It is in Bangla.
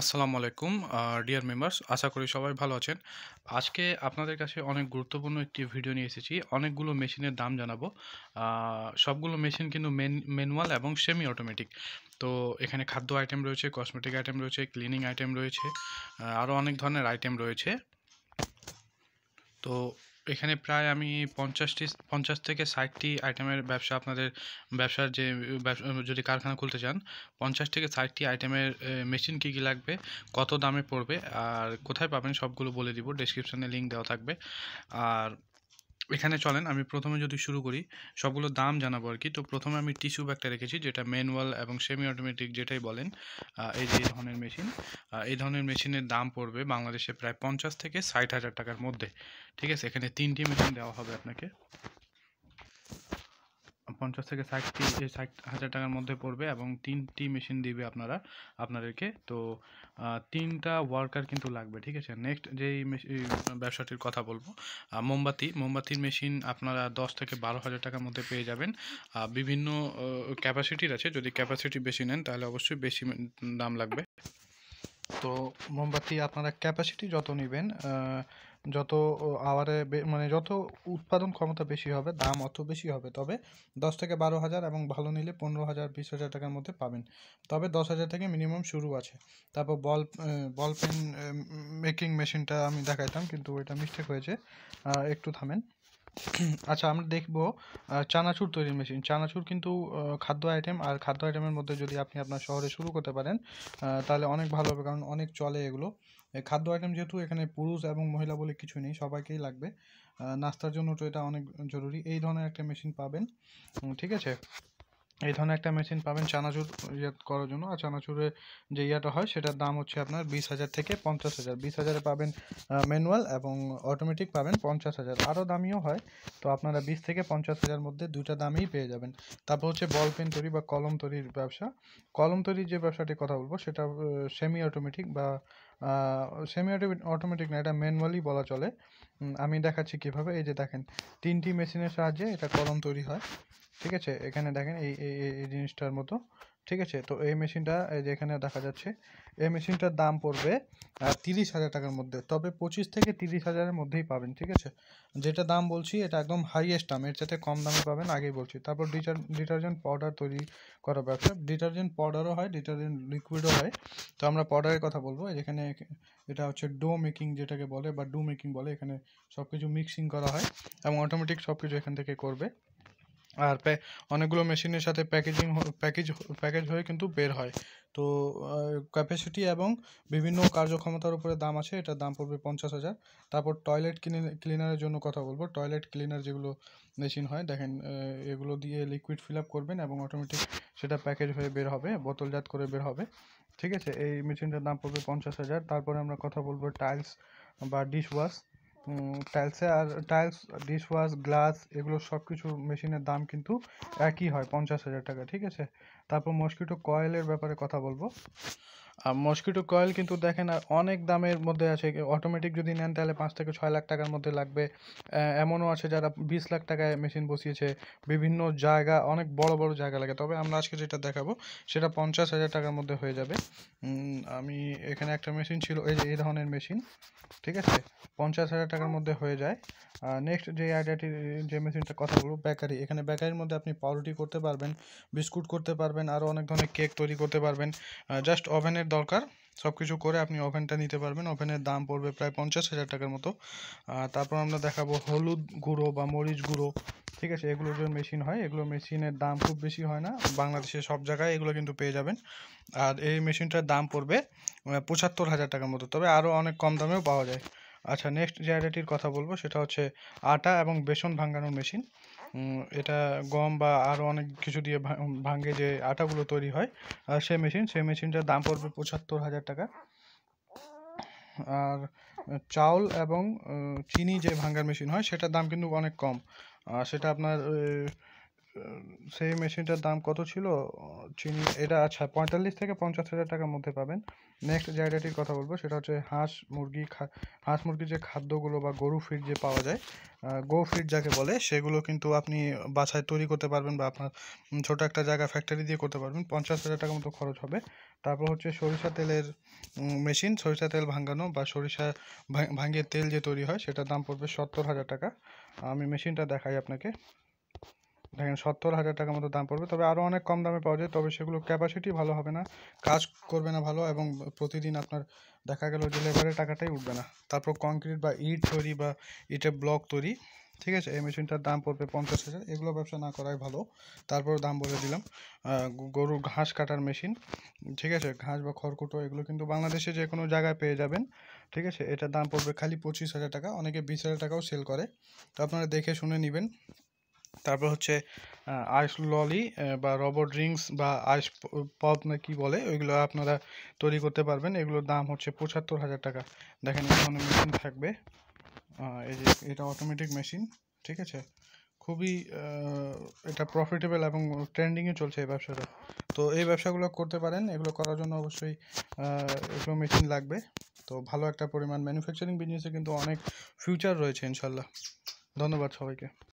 আসসালামু আলাইকুম ডিয়ার মেম্বার্স আশা করি সবাই ভালো আছেন আজকে আপনাদের কাছে অনেক গুরুত্বপূর্ণ একটি ভিডিও নিয়ে এসেছি অনেকগুলো মেশিনের দাম জানাবো সবগুলো মেশিন কিন্তু মেন ম্যানুয়াল এবং সেমি অটোমেটিক তো এখানে খাদ্য আইটেম রয়েছে কসমেটিক আইটেম রয়েছে ক্লিনিং আইটেম রয়েছে আরও অনেক ধরনের আইটেম রয়েছে তো এখানে প্রায় আমি পঞ্চাশটি পঞ্চাশ থেকে ষাটটি আইটেমের ব্যবসা আপনাদের ব্যবসার যে যদি কারখানা খুলতে চান পঞ্চাশ থেকে ষাটটি আইটেমের মেশিন কী কী লাগবে কত দামে পড়বে আর কোথায় পাবেন সবগুলো বলে দিব ডেসক্রিপশানে লিঙ্ক দেওয়া থাকবে আর এখানে চলেন আমি প্রথমে যদি শুরু করি সবগুলো দাম জানাবো আর কি তো প্রথমে আমি টিস্যু ব্যাগটা রেখেছি যেটা ম্যানুয়াল এবং সেমি অটোমেটিক যেটাই বলেন এই যে ধরনের মেশিন এই ধরনের মেশিনের দাম পড়বে বাংলাদেশে প্রায় পঞ্চাশ থেকে ষাট হাজার টাকার মধ্যে ঠিক আছে এখানে তিনটি মেশিন দেওয়া হবে আপনাকে পঞ্চাশ থেকে ষাটটি এই ষাট হাজার টাকার মধ্যে পড়বে এবং তিনটি মেশিন দিবে আপনারা আপনাদেরকে তো তিনটা ওয়ার্কার কিন্তু লাগবে ঠিক আছে নেক্সট যেই ব্যবসাটির কথা বলবো মোমবাতি মোমবাতির মেশিন আপনারা দশ থেকে বারো হাজার টাকার মধ্যে পেয়ে যাবেন বিভিন্ন ক্যাপাসিটির আছে যদি ক্যাপাসিটি বেশি নেন তাহলে অবশ্যই বেশি দাম লাগবে তো মোমবাতি আপনারা ক্যাপাসিটি যত নেবেন যত আওয়ারে মানে যত উৎপাদন ক্ষমতা বেশি হবে দাম অত বেশি হবে তবে দশ থেকে বারো হাজার এবং ভালো নিলে পনেরো হাজার বিশ হাজার টাকার মধ্যে পাবেন তবে দশ হাজার থেকে মিনিমাম শুরু আছে তারপর বল বল পেন মেকিং মেশিনটা আমি দেখাইতাম কিন্তু ওইটা মিস্টেক হয়েছে একটু থামেন আচ্ছা আমরা দেখব চানাচুর তৈরির মেশিন চানাচুর কিন্তু খাদ্য আইটেম আর খাদ্য আইটেমের মধ্যে যদি আপনি আপনার শহরে শুরু করতে পারেন তাহলে অনেক ভালো হবে কারণ অনেক চলে এগুলো খাদ্য আইটেম যেহেতু এখানে পুরুষ এবং মহিলা বলে কিছু নেই সবাইকেই লাগবে নাস্তার জন্য তো এটা অনেক জরুরি এই ধরনের একটা মেশিন পাবেন ঠিক আছে এই ধরনের একটা মেশিন পাবেন চানাচুর ইয়ে করার জন্য আর চানাচুরের যে ইয়াটা হয় সেটার দাম হচ্ছে আপনার বিশ হাজার থেকে পঞ্চাশ হাজার বিশ হাজারে পাবেন ম্যানুয়াল এবং অটোমেটিক পাবেন পঞ্চাশ হাজার আরও দামিও হয় তো আপনারা বিশ থেকে পঞ্চাশ হাজার মধ্যে দুটা দামেই পেয়ে যাবেন তারপর হচ্ছে বল পেন তৈরি বা কলম তৈরির ব্যবসা কলম তৈরির যে ব্যবসাটির কথা বলবো সেটা সেমি অটোমেটিক বা সেমি অটোমেটিক না এটা ম্যানুয়ালি বলা চলে আমি দেখাচ্ছি কীভাবে এই যে দেখেন তিনটি মেশিনের সাহায্যে এটা কলম তৈরি হয় ঠিক আছে এখানে দেখেন এই এই জিনিসটার মতো ঠিক আছে তো এই মেশিনটা এই যে এখানে দেখা যাচ্ছে এই মেশিনটার দাম পড়বে তিরিশ হাজার টাকার মধ্যে তবে পঁচিশ থেকে তিরিশ হাজারের মধ্যেই পাবেন ঠিক আছে যেটা দাম বলছি এটা একদম হাইয়েস্ট দাম এর সাথে কম দামে পাবেন আগেই বলছি তারপর ডিটারজেন্ট পাউডার তৈরি করা ব্যবসা ডিটারজেন্ট পাউডারও হয় ডিটারজেন্ট লিকুইডও হয় তো আমরা পাউডারের কথা বলবো যেখানে এটা হচ্ছে ডো মেকিং যেটাকে বলে বা ডু মেকিং বলে এখানে সব কিছু মিক্সিং করা হয় এবং অটোমেটিক সব কিছু এখান থেকে করবে আর অনেকগুলো মেশিনের সাথে প্যাকেজিং প্যাকেজ প্যাকেজ হয়ে কিন্তু বের হয় তো ক্যাপাসিটি এবং বিভিন্ন কার্যক্ষমতার উপরে দাম আছে এটার দাম পড়বে পঞ্চাশ হাজার তারপর টয়লেট ক্লিনারের জন্য কথা বলবো টয়লেট ক্লিনার যেগুলো মেশিন হয় দেখেন এগুলো দিয়ে লিকুইড ফিল আপ করবেন এবং অটোমেটিক সেটা প্যাকেজ হয়ে বের হবে বোতলজাত করে বের হবে ঠিক আছে এই মেশিনটার দাম পড়বে পঞ্চাশ হাজার তারপরে আমরা কথা বলবো টাইলস বা ডিশ ওয়াশ টাইলসে আর টাইলস ডিশওয়াশ গ্লাস এগুলো সব কিছু মেশিনের দাম কিন্তু একই হয় পঞ্চাশ হাজার টাকা ঠিক আছে তারপর মস্কিটো কয়েলের ব্যাপারে কথা বলবো আর মস্কিটো কয়েল কিন্তু দেখেন অনেক দামের মধ্যে আছে অটোমেটিক যদি নেন তাহলে পাঁচ থেকে ছয় লাখ টাকার মধ্যে লাগবে এমনও আছে যারা বিশ লাখ টাকায় মেশিন বসিয়েছে বিভিন্ন জায়গা অনেক বড় বড় জায়গা লাগে তবে আমরা আজকে যেটা দেখাবো সেটা পঞ্চাশ হাজার টাকার মধ্যে হয়ে যাবে আমি এখানে একটা মেশিন ছিল এই যে এই ধরনের মেশিন ঠিক আছে পঞ্চাশ হাজার টাকার মধ্যে হয়ে যায় নেক্সট যে আইডিয়াটি যে মেশিনটা কথা বলবো ব্যাকারি এখানে ব্যাকারির মধ্যে আপনি পাউরুটি করতে পারবেন বিস্কুট করতে পারবেন আরও অনেক ধরনের কেক তৈরি করতে পারবেন জাস্ট ওভেনের দরকার সব কিছু করে আপনি ওভেনটা নিতে পারবেন ওভেনের দাম পড়বে প্রায় পঞ্চাশ হাজার টাকার মতো তারপর আমরা দেখাবো হলুদ গুঁড়ো বা মরিচ গুঁড়ো ঠিক আছে এগুলো যে মেশিন হয় এগুলো মেশিনের দাম খুব বেশি হয় না বাংলাদেশে সব জায়গায় এগুলো কিন্তু পেয়ে যাবেন আর এই মেশিনটার দাম পড়বে পঁচাত্তর হাজার টাকার মতো তবে আরও অনেক কম দামেও পাওয়া যায় আচ্ছা নেক্সট যে কথা বলবো সেটা হচ্ছে আটা এবং বেসন ভাঙানোর মেশিন এটা গম বা আরও অনেক কিছু দিয়ে ভাঙে যে আটাগুলো তৈরি হয় আর সেই মেশিন সেই মেশিনটার দাম পড়বে পঁচাত্তর হাজার টাকা আর চাউল এবং চিনি যে ভাঙ্গার মেশিন হয় সেটার দাম কিন্তু অনেক কম আর সেটা আপনার সেই মেশিনটার দাম কত ছিল চিনি এটা আচ্ছা পঁয়তাল্লিশ থেকে পঞ্চাশ হাজার টাকার মধ্যে পাবেন নেক্সট জায়গাটির কথা বলবো সেটা হচ্ছে হাঁস মুরগি হাঁস মুরগির যে খাদ্যগুলো বা গরু ফিড যে পাওয়া যায় গো ফিড যাকে বলে সেগুলো কিন্তু আপনি বাসায় তৈরি করতে পারবেন বা আপনার ছোটো একটা জায়গা ফ্যাক্টরি দিয়ে করতে পারবেন পঞ্চাশ হাজার টাকার মতো খরচ হবে তারপর হচ্ছে সরিষা তেলের মেশিন সরিষা তেল ভাঙানো বা সরিষা ভাঙিয়ে তেল যে তৈরি হয় সেটার দাম পড়বে সত্তর হাজার টাকা আমি মেশিনটা দেখাই আপনাকে দেখেন সত্তর হাজার টাকা মতো দাম পড়বে তবে আরও অনেক কম দামে পাওয়া যায় তবে সেগুলো ক্যাপাসিটি ভালো হবে না কাজ করবে না ভালো এবং প্রতিদিন আপনার দেখা গেল যে লেবারের টাকাটাই উঠবে না তারপর কংক্রিট বা ইট তৈরি বা ইটের ব্লক তৈরি ঠিক আছে এই মেশিনটার দাম পড়বে পঞ্চাশ হাজার এগুলো ব্যবসা না করাই ভালো তারপর দাম বলে দিলাম গরু ঘাস কাটার মেশিন ঠিক আছে ঘাস বা খড়কুটো এগুলো কিন্তু বাংলাদেশে যে কোনো জায়গায় পেয়ে যাবেন ঠিক আছে এটার দাম পড়বে খালি পঁচিশ হাজার টাকা অনেকে বিশ হাজার টাকাও সেল করে তো আপনারা দেখে শুনে নেবেন তারপর হচ্ছে আইস ললি বা রবট ড্রিঙ্কস বা আইস পপ না কি বলে ওইগুলো আপনারা তৈরি করতে পারবেন এগুলোর দাম হচ্ছে পঁচাত্তর হাজার টাকা দেখেন এখানে মেশিন থাকবে এই যে এটা অটোমেটিক মেশিন ঠিক আছে খুবই এটা প্রফিটেবল এবং ট্রেন্ডিংয়ে চলছে এই ব্যবসাটা তো এই ব্যবসাগুলো করতে পারেন এগুলো করার জন্য অবশ্যই এগুলো মেশিন লাগবে তো ভালো একটা পরিমাণ ম্যানুফ্যাকচারিং বিজনেসে কিন্তু অনেক ফিউচার রয়েছে ইনশাল্লাহ ধন্যবাদ সবাইকে